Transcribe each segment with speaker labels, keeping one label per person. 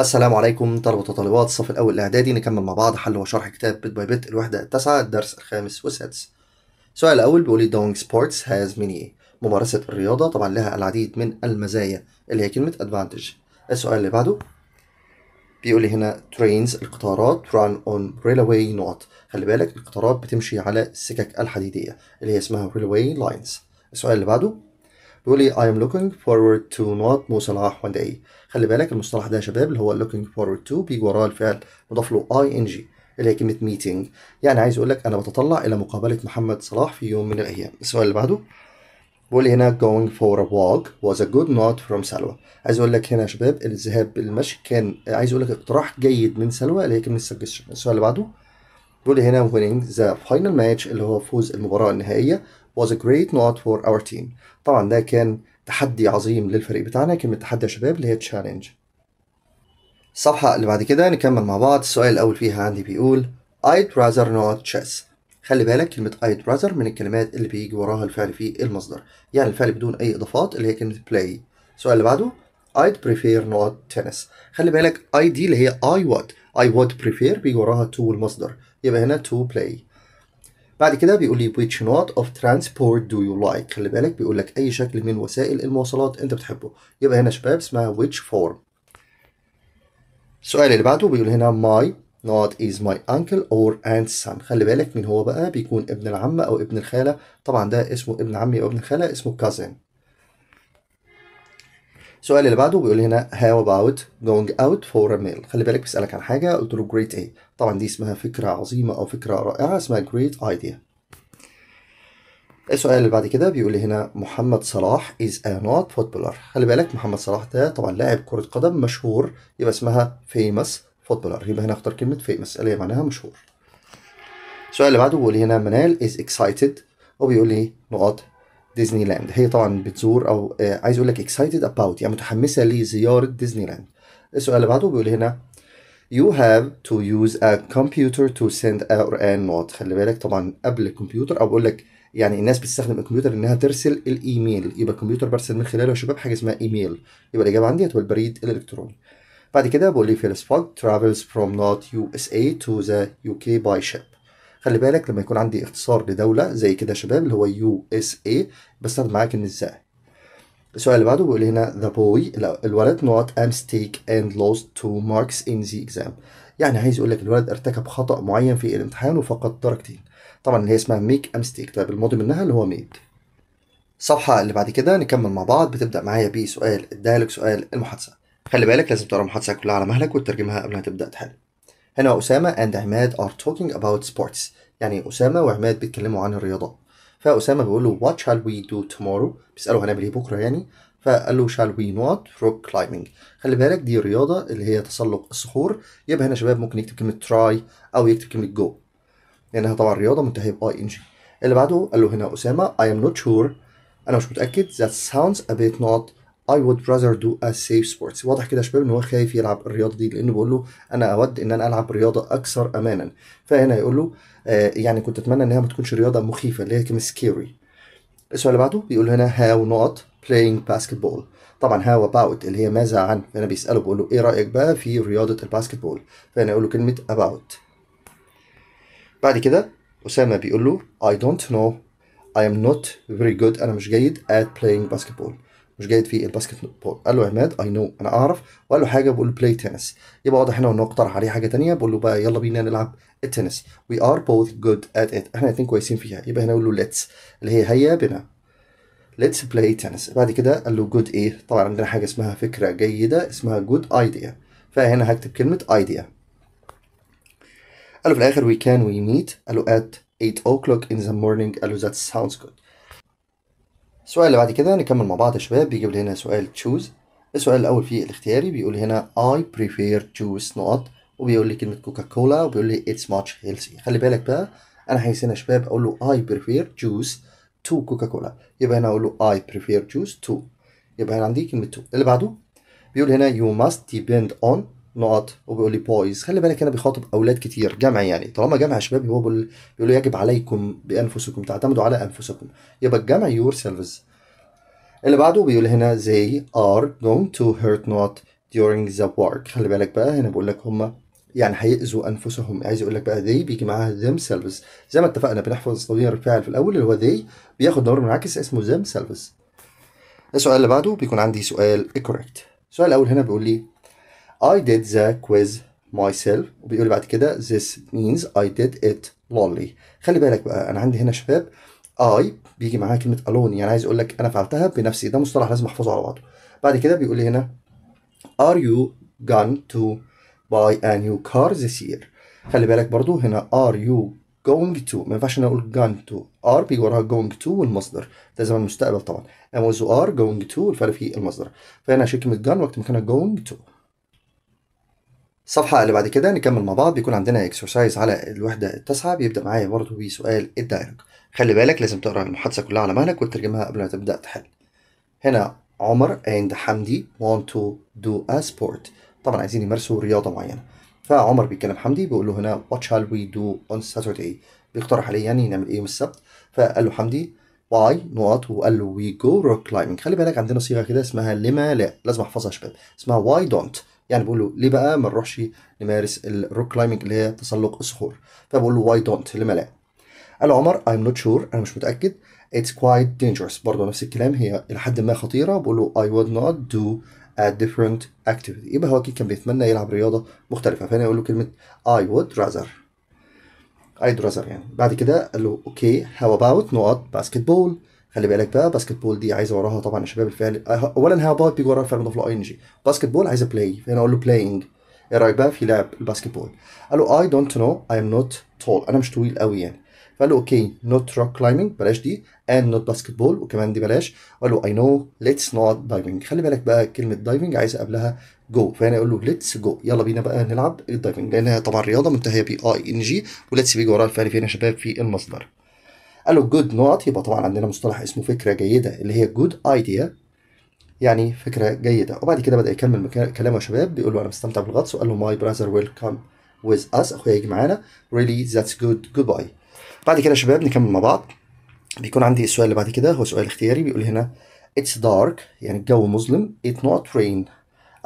Speaker 1: السلام عليكم طلبة وطالبات الصف الأول الإعدادي نكمل مع بعض حل وشرح كتاب بيت باي بيت الوحدة التاسعة الدرس الخامس والسادس. السؤال الأول بيقول لي دونج سبورتس هاز ميني إيه؟ ممارسة الرياضة طبعا لها العديد من المزايا اللي هي كلمة أدفانتج. السؤال اللي بعده بيقول لي هنا ترينز القطارات ران اون ريلواي نوت خلي بالك القطارات بتمشي على السكك الحديدية اللي هي اسمها ريلواي لاينز. السؤال اللي بعده بيقول لي I am looking forward to not مو صلاح one day خلي بالك المصطلح ده يا شباب اللي هو looking forward to بيجي وراه الفعل مضاف له ing اللي هي كلمه meeting يعني عايز اقول لك انا بتطلع الى مقابله محمد صلاح في يوم من الايام السؤال اللي بعده بيقول هنا going for a walk was a good note from سلوى عايز اقول لك هنا يا شباب الذهاب المشي كان عايز اقول لك اقتراح جيد من سلوى اللي هي كلمه suggestion السؤال اللي بعده بيقول هنا winning the final match اللي هو فوز المباراة النهائية was a great note for our team طبعا ده كان تحدي عظيم للفريق بتاعنا كلمة تحدي يا شباب اللي هي تشالنج الصفحة اللي بعد كده نكمل مع بعض السؤال الأول فيها عندي بيقول I'd rather not chess خلي بالك كلمة I'd rather من الكلمات اللي بيجي وراها الفعل في المصدر يعني الفعل بدون أي إضافات اللي هي كلمة play السؤال اللي بعده I'd prefer not tennis خلي بالك I دي اللي هي I would I would prefer بيجي وراها to المصدر يبقى هنا to play بعد كده بيقول لي which not of transport do you like خلي بالك بيقول لك اي شكل من وسائل المواصلات انت بتحبه يبقى هنا شباب اسمها which form السؤال اللي بعده بيقول هنا my not is my uncle or aunt's son خلي بالك مين هو بقى بيكون ابن العم او ابن الخاله طبعا ده اسمه ابن عمي او ابن خاله اسمه cousin السؤال اللي بعده بيقول هنا هاو اباوت جوينج اوت فور ميل خلي بالك بيسألك عن حاجة قلت له جريت ايه طبعا دي اسمها فكرة عظيمة أو فكرة رائعة اسمها جريت ايديا السؤال اللي بعد كده بيقول هنا محمد صلاح از ا نوت فوتبولر خلي بالك محمد صلاح ده طبعا لاعب كرة قدم مشهور يبقى اسمها فيمس فوتبولر يبقى هنا اختار كلمة فيمس اللي هي معناها مشهور السؤال اللي بعده بيقول هنا منال از اكسايتد وبيقول لي إيه؟ نقاط ديزني لاند هي طبعا بتزور او آه، عايز اقول لك اكسايتد اباوت يعني متحمسه لزياره ديزني لاند السؤال اللي بعده بيقول هنا You have to use a computer to send a Quran note خلي بالك طبعا قبل الكمبيوتر او بقول لك يعني الناس بتستخدم الكمبيوتر انها ترسل الايميل يبقى الكمبيوتر برسل من خلاله يا شباب حاجه اسمها ايميل يبقى الاجابه عندي هتبقى البريد الالكتروني بعد كده بقول لي فروم نوت travels from north USA to the UK by ship خلي بالك لما يكون عندي اختصار لدولة زي كده شباب اللي هو يو اس اي بستخدم معاك النساء السؤال اللي بعده بيقول هنا the boy الولد not a mistake and lost two marks in the exam يعني عايز يقول لك الولد ارتكب خطأ معين في الامتحان وفقد درجتين طبعا هي اسمها ميك a mistake طيب الماضي منها اللي هو ميد الصفحة اللي بعد كده نكمل مع بعض بتبدأ معايا بسؤال ادالك سؤال المحادثة خلي بالك لازم تقرا المحادثة كلها على مهلك وتترجمها قبل ما تبدأ تحل هنا أسامة and عماد are talking about sports يعني أسامة وعماد بيتكلموا عن الرياضة فأسامة بيقول له what shall we do tomorrow بيسأله هنعمل إيه بكرة يعني فقال له shall we not rock climbing خلي بالك دي رياضة اللي هي تسلق الصخور يبقى هنا شباب ممكن يكتب كلمة try أو يكتب كلمة go لأنها يعني طبعا رياضة منتهية ب ing اللي بعده قال له هنا أسامة I am not sure أنا مش متأكد that sounds a bit not I would rather do a safe sports واضح كده يا شباب ان هو خايف يلعب الرياضه دي لانه بيقول له انا اود ان انا العب رياضه اكثر امانا فهنا يقول له آه يعني كنت اتمنى ان هي ما تكونش رياضه مخيفه اللي هي كلمه سكيري السؤال اللي بعده بيقول هنا هاو نوت بلاينج basketball طبعا هاو اباوت اللي هي ماذا عن فانا بيساله بيقول له ايه رايك بقى في رياضه الباسكتبول فهنا يقول له كلمه about بعد كده اسامه بيقول له I don't know I am not very good انا مش جيد at playing basketball مش جيد في الباسكت بول قال له عماد اي نو انا اعرف وقال له حاجه بقول له بلاي تنس يبقى واضح هنا انه اقترح عليه حاجه ثانيه بقول له بقى يلا بينا نلعب التنس وي ار بوث جود ات ات احنا الاثنين كويسين فيها يبقى هنا اقول له ليتس اللي هي هيا بنا ليتس بلاي تنس بعد كده قال له جود ايه طبعا عندنا حاجه اسمها فكره جيده اسمها جود ايديا فهنا هكتب كلمه ايديا قال له في الاخر وي كان وي ميت قال له ات 8 o'clock in the morning قال له that sounds good السؤال اللي بعد كده نكمل مع بعض يا شباب بيجيب لي هنا سؤال تشوز السؤال الاول فيه الاختياري بيقول هنا I prefer juice نقط وبيقول لي كلمه كوكا كولا وبيقول لي it's much healthy خلي بالك بقى انا عايز هنا يا شباب اقول له I prefer juice to كوكا كولا يبقى هنا اقول له I prefer juice to يبقى هنا عندي كلمه to اللي بعده بيقول هنا you must depend on نقط وبيقول لي بويز خلي بالك هنا بيخاطب اولاد كتير جمع يعني طالما جمع شبابي هو بيقول له يجب عليكم بانفسكم تعتمدوا على انفسكم يبقى الجمع يور سيلفز اللي بعده بيقول هنا they are going to hurt not during the work خلي بالك بقى هنا بيقول لك هم يعني هيأذوا أنفسهم عايز يقول لك بقى they بيجي معاها themselves زي ما اتفقنا بنحفظ ضمير الفاعل في الأول اللي هو they بياخد دور منعكس اسمه themselves السؤال اللي بعده بيكون عندي سؤال correct السؤال الأول هنا بيقول لي I did the quiz myself وبيقول بعد كده this means I did it lonely خلي بالك بقى أنا عندي هنا شباب I بيجي معاها كلمة alone يعني عايز أقول لك أنا فعلتها بنفسي ده مصطلح لازم أحفظه على بعضه بعد كده بيقول لي هنا are you going to buy a new car this year خلي بالك برضو هنا are you going to ما ينفعش انا اقول going to are بيجي وراها going to والمصدر ده زمن المستقبل طبعا am was are going to الفعل في المصدر فهنا هشيل كلمه gone وقت ما كان going to الصفحة اللي بعد كده نكمل مع بعض بيكون عندنا اكسرسايز على الوحدة التاسعة بيبدأ معايا برضه بسؤال الدايلوج خلي بالك لازم تقرا المحادثة كلها على مهلك وتترجمها قبل ما تبدأ تحل هنا عمر اند حمدي want to do a sport طبعا عايزين يمارسوا رياضة معينة فعمر بيتكلم حمدي بيقول له هنا what shall we do on Saturday بيقترح عليه يعني نعمل ايه يوم السبت فقال له حمدي واي نقط وقال له وي جو روك كلايمنج خلي بالك عندنا صيغه كده اسمها لما لا لازم احفظها يا شباب اسمها واي دونت يعني بقول له ليه بقى ما نروحش نمارس الروك كلايمنج اللي هي تسلق الصخور فبقول له واي دونت لما لا قال عمر ايم نوت شور أنا مش متأكد اتس كوايت دينجرس برضه نفس الكلام هي إلى حد ما خطيرة بقول له اي وود نوت دو ا ديفرنت اكتيفيتي يبقى هو أكيد كان بيتمنى يلعب رياضة مختلفة فأنا أقول له كلمة اي وود راذر اي rather يعني بعد كده قال له اوكي هاو اباوت نوت باسكت بول خلي بالك بقى باسكت بول دي عايزه وراها طبعا الشباب الفعل أه، اولا هي هيقعد بيجي وراها الفعل مضاف له اي ان جي باسكت بول عايزه بلاي فانا اقول له بلاينج ايه رايك بقى في لعب الباسكت بول قال له اي دونت نو اي ام نوت تول انا مش طويل قوي يعني فقال له اوكي نوت روك كلايمنج بلاش دي اند نوت باسكت بول وكمان دي بلاش قال له اي نو ليتس نوت دايفنج خلي بالك بقى كلمه دايفنج عايزه قبلها جو فهنا يقول له ليتس جو يلا بينا بقى نلعب الدايفنج لانها طبعا رياضه منتهيه بي اي ان جي وليتس بيجي وراها الفعل فين يا شباب في المصدر قالوا جود نوت يبقى طبعا عندنا مصطلح اسمه فكره جيده اللي هي جود ايديا يعني فكره جيده وبعد كده بدا يكمل كلامه يا شباب بيقول له انا مستمتع بالغطس وقال له ماي براذر ويلكم ويز with us اخويا يجي معانا really that's good goodbye بعد كده يا شباب نكمل مع بعض بيكون عندي السؤال اللي بعد كده هو سؤال اختياري بيقول هنا it's dark يعني الجو مظلم it not rain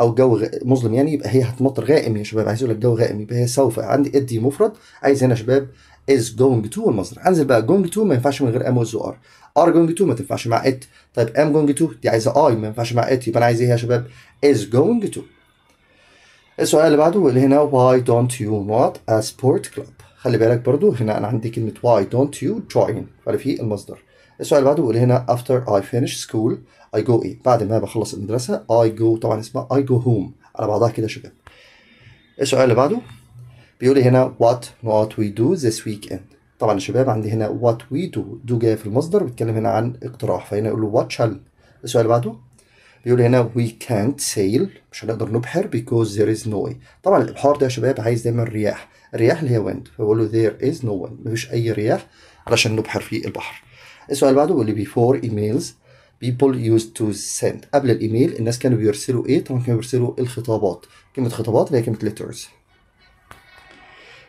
Speaker 1: او الجو مظلم يعني يبقى هي هتمطر غائم يا شباب عايز اقول لك الجو غائم يبقى هي سوف عندي ادي مفرد عايز هنا يا شباب is going to المصدر انزل بقى going to ما ينفعش من غير ام وز ار ار going to ما تنفعش مع ات طيب ام going to دي عايزه اي ما ينفعش مع ات يبقى انا عايز ايه يا شباب is going to السؤال اللي بعده اللي هنا why don't you not a sport club خلي بالك برضو هنا انا عندي كلمه why don't you join فعلي في المصدر السؤال اللي بعده اللي هنا after I finish school I go ايه بعد ما بخلص المدرسه I go طبعا اسمها I go home على بعضها كده يا شباب السؤال اللي بعده بيقول هنا what not we do this weekend طبعا يا شباب عندي هنا what we do do جايه في المصدر بيتكلم هنا عن اقتراح فهنا يقول له what shall السؤال اللي بعده بيقول هنا we can't sail مش هنقدر نبحر because there is no way طبعا الابحار ده يا شباب عايز دايما رياح الرياح اللي هي wind فبقول له there is no wind مفيش اي رياح علشان نبحر في البحر السؤال اللي بعده بيقول لي before emails people used to send قبل الايميل الناس كانوا بيرسلوا ايه طبعا كانوا بيرسلوا الخطابات كلمه خطابات اللي هي كلمه letters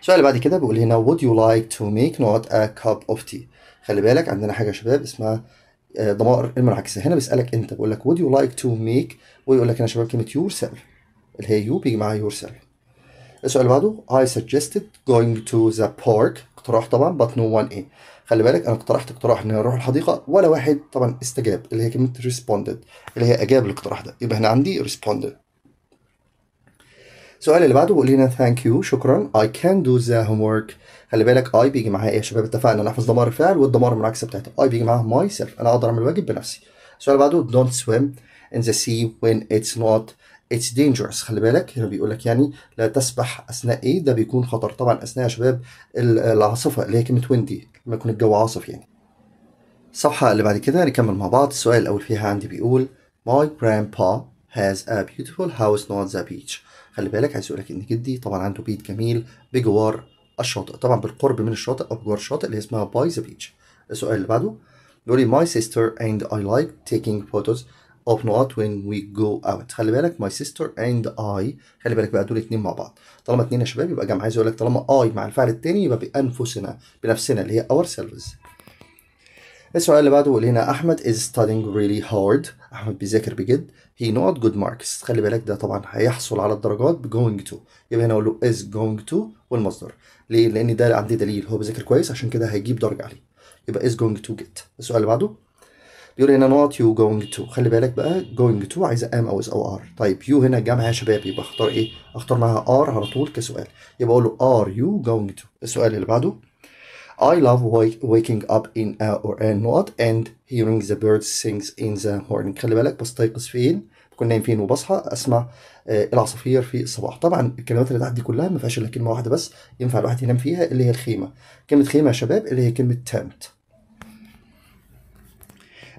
Speaker 1: السؤال اللي بعد كده بيقول هنا would you like to make not a cup of tea خلي بالك عندنا حاجه يا شباب اسمها آه, ضمائر المنعكسه هنا بيسالك انت بيقول لك would you like to make ويقول لك هنا يا شباب كلمه yourself اللي هي you بيجي معاها yourself السؤال اللي بعده I suggested going to the park اقتراح طبعا but no one in خلي بالك انا اقترحت اقتراح ان نروح الحديقه ولا واحد طبعا استجاب اللي هي كلمه responded اللي هي اجاب الاقتراح ده يبقى هنا عندي responded السؤال اللي بعده بيقول لنا ثانك يو شكرا اي كان دو ذا هوم ورك خلي بالك اي بيجي معاها ايه يا شباب اتفقنا نحفظ احفظ ضمائر الفعل والضمائر المنعكسه بتاعتها اي بيجي معاها ماي سيلف انا اقدر اعمل الواجب بنفسي السؤال اللي بعده دونت سويم in the sea when it's not it's dangerous خلي بالك هنا بيقول لك يعني لا تسبح اثناء ايه ده بيكون خطر طبعا اثناء يا شباب العاصفه اللي هي كلمه ويندي لما يكون الجو عاصف يعني الصفحه اللي بعد كده نكمل مع بعض السؤال الاول فيها عندي بيقول my grandpa has a beautiful house not the beach خلي بالك عايز اقول لك ان جدي طبعا عنده بيت جميل بجوار الشاطئ طبعا بالقرب من الشاطئ او بجوار الشاطئ اللي اسمها باي ذا بيتش السؤال اللي بعده بيقول لي ماي سيستر اند اي لايك تيكينج فوتوز اوف نوت وين وي جو اوت خلي بالك ماي سيستر اند اي خلي بالك بقى دول اتنين مع بعض طالما اتنين يا شباب يبقى جمع عايز اقول لك طالما اي مع الفعل التاني يبقى بانفسنا بنفسنا اللي هي اور سيلفز السؤال اللي بعده بيقول هنا احمد is studying really hard احمد بيذاكر بجد he not good marks خلي بالك ده طبعا هيحصل على الدرجات بجوينج going to يبقى هنا اقول له is going to والمصدر ليه لان ده عندي دليل هو بيذاكر كويس عشان كده هيجيب درجه عليه يبقى is going to get السؤال اللي بعده بيقول هنا not you going to خلي بالك بقى going to عايزه am او is او are طيب you هنا جامعه يا شباب يبقى اختار ايه اختار معاها are على طول كسؤال يبقى اقول له are you going to السؤال اللي بعده I love wake, waking up in a or a not and hearing the birds sings in the morning خلي بالك بستيقظ فين بكون نايم فين وبصحى اسمع آه، العصافير في الصباح طبعا الكلمات اللي تحت دي كلها ما فيهاش الا كلمه واحده بس ينفع الواحد ينام فيها اللي هي الخيمه كلمه خيمه يا شباب اللي هي كلمه تامت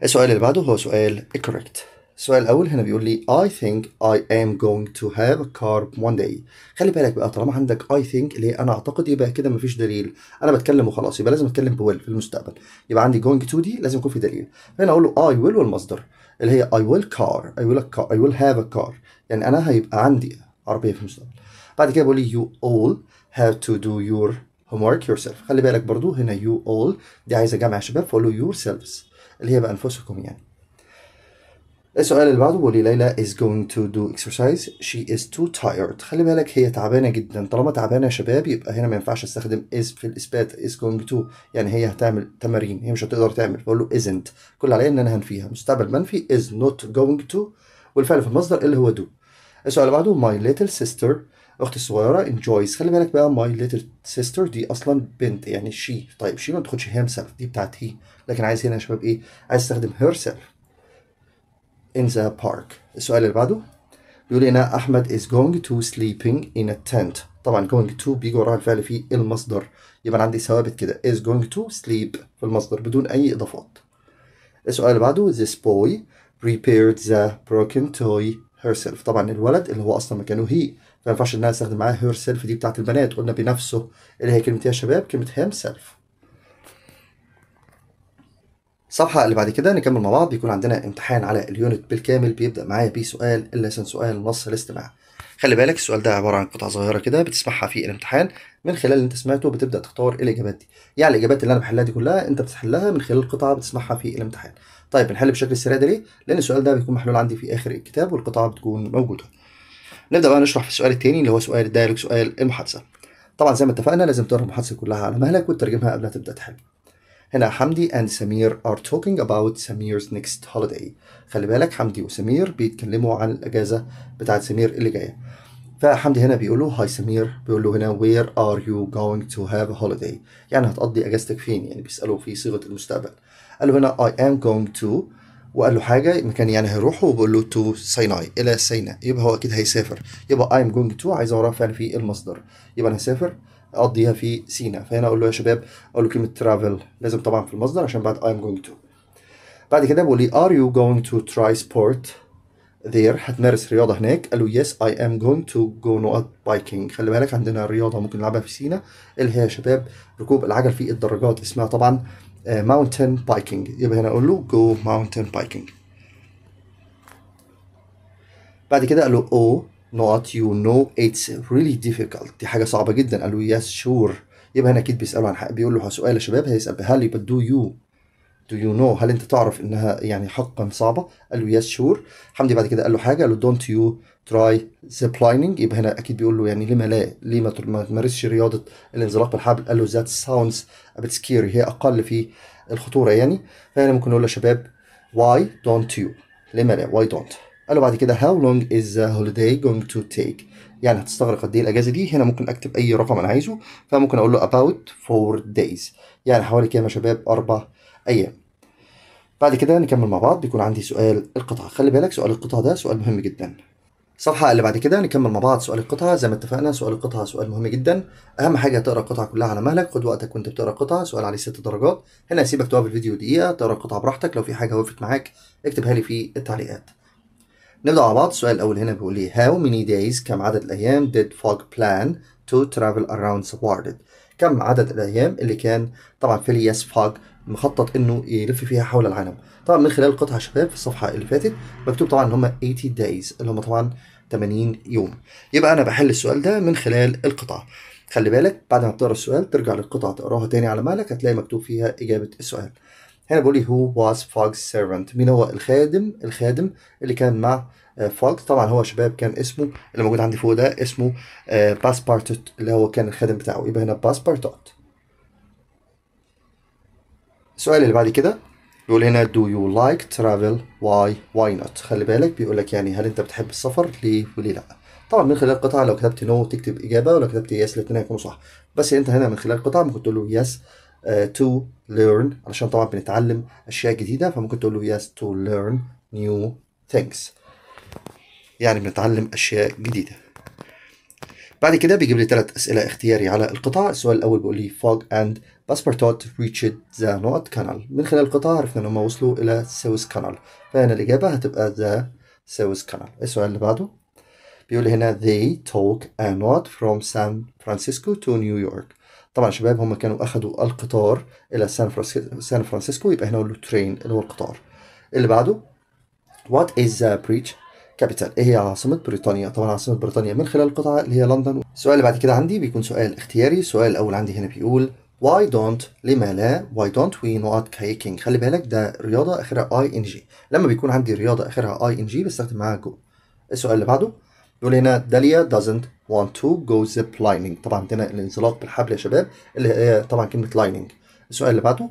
Speaker 1: السؤال اللي بعده هو سؤال correct السؤال الاول هنا بيقول لي I think I am going to have a car one day خلي بالك بقى طالما عندك I think اللي هي انا اعتقد يبقى كده مفيش دليل انا بتكلم وخلاص يبقى لازم اتكلم بويل في المستقبل يبقى عندي going to دي لازم يكون في دليل هنا اقول له I will والمصدر اللي هي I will car I will a car I will have a car يعني انا هيبقى عندي عربيه في المستقبل بعد كده بيقول لي you all have to do your homework yourself خلي بالك برضو هنا you all دي عايزه جمع شباب فاقول له yourselves اللي هي بقى انفسكم يعني السؤال اللي بعده بيقول لي ليلى is going to do exercise she is too tired خلي بالك هي تعبانه جدا طالما تعبانه يا شباب يبقى هنا ما ينفعش استخدم is في الاثبات is going to يعني هي هتعمل تمارين هي مش هتقدر تعمل بقول له isn't كل عليا ان انا هنفيها مستقبل منفي is not going to والفعل في المصدر اللي هو do السؤال اللي بعده my little sister اختي الصغيره enjoys خلي بالك بقى my little sister دي اصلا بنت يعني she طيب she ما تاخدش herself دي بتاعت هي لكن عايز هنا يا شباب ايه عايز استخدم herself in the park السؤال اللي بعده بيقول هنا أحمد is going to sleeping in a tent طبعا going to بيجي وراها الفعل في المصدر يبقى عندي ثوابت كده is going to sleep في المصدر بدون أي إضافات السؤال اللي بعده this boy prepared the broken toy herself طبعا الولد اللي هو أصلا مكانه هي فما ينفعش إن أنا أستخدم معاه herself دي بتاعت البنات قلنا بنفسه اللي هي كلمة يا شباب كلمة himself الصفحه اللي بعد كده نكمل مع بعض بيكون عندنا امتحان على اليونت بالكامل بيبدا معايا بسؤال الليسن سؤال نص الاستماع خلي بالك السؤال ده عباره عن قطعة صغيره كده بتسمعها في الامتحان من خلال اللي انت سمعته بتبدا تختار الاجابات دي يعني الاجابات اللي انا بحلها دي كلها انت بتحلها من خلال القطعه بتسمعها في الامتحان طيب بنحل بشكل السريع ده ليه لان السؤال ده بيكون محلول عندي في اخر الكتاب والقطعه بتكون موجوده نبدا بقى نشرح في السؤال الثاني اللي هو سؤال الدايلوج سؤال المحادثه طبعا زي ما اتفقنا لازم تقرا المحادثه كلها على مهلك وتترجمها قبل ما تبدا تحل هنا حمدي and سمير are talking about سمير's next holiday خلي بالك حمدي وسمير بيتكلموا عن الأجازة بتاعت سمير اللي جاية فحمدي هنا بيقول له هاي سمير بيقول له هنا where are you going to have a holiday يعني هتقضي أجازتك فين يعني بيسأله في صيغة المستقبل قال له هنا I am going to وقال له حاجه مكان يعني هيروح وبقول له تو سيناي الى سيناء يبقى هو اكيد هيسافر يبقى ايم جوينج تو عايز اعرف يعني في إيه المصدر يبقى انا هسافر اقضيها في سينا فهنا اقول له يا شباب اقول له كلمه ترافل لازم طبعا في المصدر عشان بعد I'm going to بعد كده بقول لي are you going to try sport there هتمارس رياضه هناك قال له yes I am going to go not biking خلي بالك عندنا رياضه ممكن نلعبها في سينا اللي هي يا شباب ركوب العجل في الدراجات اسمها طبعا آه، mountain biking يبقى هنا اقول له go mountain biking بعد كده قال له oh not you know it's really difficult دي حاجه صعبه جدا قال له yes sure يبقى هنا اكيد بيسالوا عن حق بيقول له سؤال يا شباب هيسال هل يبقى دو يو دو يو نو هل انت تعرف انها يعني حقا صعبه قال له يس شور حمدي بعد كده قال له حاجه قال له دونت يو تراي ziplining يبقى هنا اكيد بيقول له يعني ليه ما لا ليه ما تمارسش رياضه الانزلاق بالحبل قال له ذات ساوندز ابيت سكيري هي اقل في الخطوره يعني فهنا ممكن نقول يا شباب why don't you ليه ما لا why don't قال له بعد كده how long is the holiday going to take يعني هتستغرق قد ايه الاجازه دي هنا ممكن اكتب اي رقم انا عايزه فممكن اقول له about four days يعني حوالي كام يا شباب اربع ايام بعد كده نكمل مع بعض بيكون عندي سؤال القطعه خلي بالك سؤال القطعه ده سؤال مهم جدا الصفحة اللي بعد كده نكمل مع بعض سؤال القطعة زي ما اتفقنا سؤال القطعة سؤال مهم جدا أهم حاجة تقرا القطعة كلها على مهلك خد وقتك وأنت بتقرا القطعة سؤال عليه ست درجات هنا هسيبك توقف الفيديو دقيقة تقرا القطعة براحتك لو في حاجة وقفت معاك اكتبها لي في التعليقات نبدأ مع بعض السؤال الأول هنا بيقول لي how many days كم عدد الأيام did Fogg plan to travel around the world كم عدد الأيام اللي كان طبعا فيلياس فوغ مخطط إنه يلف فيها حول العالم طبعا من خلال قطع شباب في الصفحة اللي فاتت مكتوب طبعا إن هم 80 days اللي هم طبعا 80 يوم يبقى أنا بحل السؤال ده من خلال القطعة خلي بالك بعد ما بتقرا السؤال ترجع للقطعة تقراها تاني على مهلك هتلاقي مكتوب فيها إجابة السؤال هنا بيقول لي هو واز Fogg's servant مين هو الخادم الخادم اللي كان مع فوكس آه، طبعا هو شباب كان اسمه اللي موجود عندي فوق ده اسمه باسبارتوت آه، اللي هو كان الخادم بتاعه يبقى هنا باسبارتوت السؤال اللي بعد كده بيقول هنا do you like travel why why not خلي بالك بيقول لك يعني هل انت بتحب السفر ليه وليه لا طبعا من خلال القطعه لو كتبت نو no تكتب اجابه ولو كتبت يس yes الاثنين هيكونوا صح بس انت هنا من خلال القطعه ممكن تقول له يس yes تو learn علشان طبعا بنتعلم اشياء جديده فممكن تقول له yes to learn new things يعني بنتعلم اشياء جديده بعد كده بيجيب لي ثلاث اسئله اختياري على القطاع السؤال الاول بيقول لي fog and باسبرتوت reached the North Canal من خلال القطاع عرفنا ان هم وصلوا الى سويس كانال فهنا الاجابه هتبقى the سويس Canal السؤال اللي بعده بيقول هنا they talk a not from San Francisco to New York طبعا شباب هم كانوا أخدوا القطار إلى سان فرانسيسكو سان فرانسيسكو يبقى هنا له ترين اللي هو القطار اللي بعده وات إز بريتش كابيتال ايه هي عاصمة بريطانيا؟ طبعا عاصمة بريطانيا من خلال القطعة اللي هي لندن. السؤال اللي بعد كده عندي بيكون سؤال اختياري، السؤال الأول عندي هنا بيقول why don't لما لا why don't we not kayaking؟ خلي بالك ده رياضة آخرها اي ان جي، لما بيكون عندي رياضة آخرها اي ان جي بستخدم معاها جو. السؤال اللي بعده يقول هنا داليا doesn't want to go zip lining طبعا عندنا الانزلاق بالحبل يا شباب اللي هي طبعا كلمه lining السؤال اللي بعده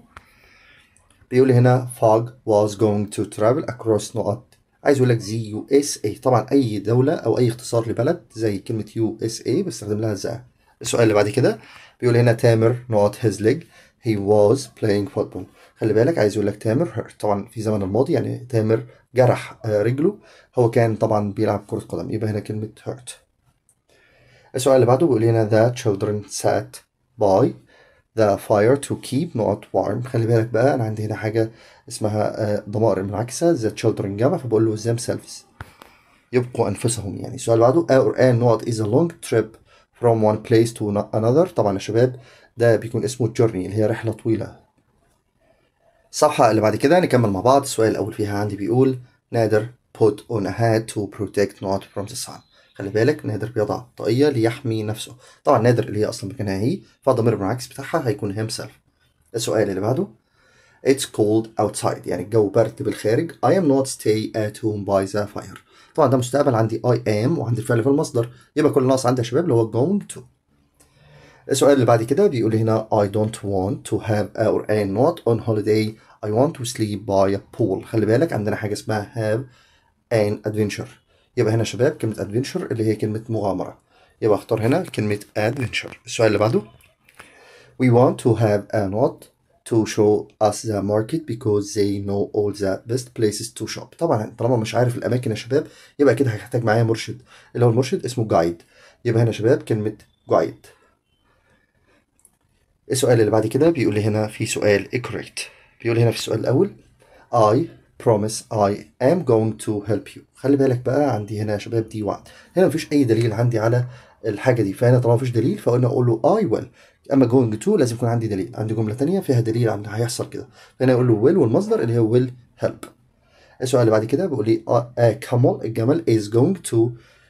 Speaker 1: بيقول هنا fog was going to travel across نقط عايز اقول لك زي يو اس اي طبعا اي دوله او اي اختصار لبلد زي كلمه يو اس اي بستخدم لها الزقه السؤال اللي بعد كده بيقول هنا تامر نقط هيز ليج هي واز بلاينج فوتبول خلي بالك عايز يقول لك تامر طبعا في زمن الماضي يعني تامر جرح آه، رجله هو كان طبعا بيلعب كرة قدم يبقى هنا كلمة hurt السؤال اللي بعده بيقول لنا the children sat by the fire to keep not warm خلي بالك بقى انا عندي هنا حاجة اسمها آه، ضمائر منعكسة the children جمع فبقول له themselves يبقوا انفسهم يعني السؤال اللي بعده our and not is a long trip from one place to another طبعا يا شباب ده بيكون اسمه journey اللي هي رحلة طويلة الصفحة اللي بعد كده نكمل مع بعض السؤال الأول فيها عندي بيقول نادر put on a hat to protect not from the sun خلي بالك نادر بيضع طاقية ليحمي نفسه طبعا نادر اللي هي أصلا مكانها هي فالضمير بالعكس بتاعها هيكون himself السؤال اللي بعده It's cold outside يعني الجو برد بالخارج I am not stay at home by the fire طبعا ده مستقبل عندي I am وعندي الفعل في المصدر يبقى كل ناقص عندي يا شباب اللي هو going to السؤال اللي بعد كده بيقول هنا I don't want to have or am not on holiday I want to sleep by a pool خلي بالك عندنا حاجة اسمها have an adventure يبقى هنا شباب كلمة adventure اللي هي كلمة مغامرة يبقى اختار هنا كلمة adventure السؤال اللي بعده We want to have a not to show us the market because they know all the best places to shop طبعا طالما مش عارف الاماكن يا شباب يبقى كده هحتاج معايا مرشد اللي هو المرشد اسمه جايد يبقى هنا شباب كلمه جايد السؤال اللي بعد كده بيقول لي هنا في سؤال correct بيقول هنا في السؤال الأول I promise I am going to help you خلي بالك بقى عندي هنا يا شباب دي وعد هنا مفيش أي دليل عندي على الحاجة دي فهنا طالما مفيش دليل فقلنا أقول له I will أما going to لازم يكون عندي دليل عندي جملة تانية فيها دليل عن هيحصل كده فهنا أقول له will والمصدر اللي هو will help السؤال اللي بعد كده بيقول لي a آه، camel آه، الجمل is going to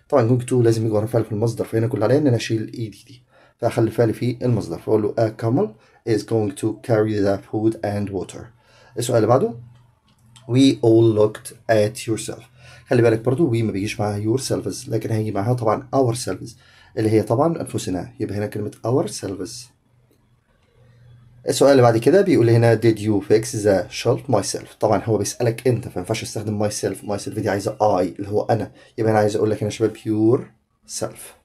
Speaker 1: طبعا going to لازم يجي ورا فعل في المصدر فهنا كل عليا إن أنا أشيل إيدي e دي دي فاخلي فعلي في المصدر فأقول له a آه، camel is going to carry the food and water السؤال اللي بعده we all looked at yourself خلي بالك برضو we ما بيجيش معاها yourselves لكن هيجي معاها طبعا ourselves اللي هي طبعا انفسنا يبقى هنا كلمه ourselves السؤال اللي بعد كده بيقول هنا did you fix the shelf myself طبعا هو بيسألك انت فما ينفعش استخدم myself myself دي عايزة I اللي هو انا يبقى انا عايز اقول لك هنا شباب pure self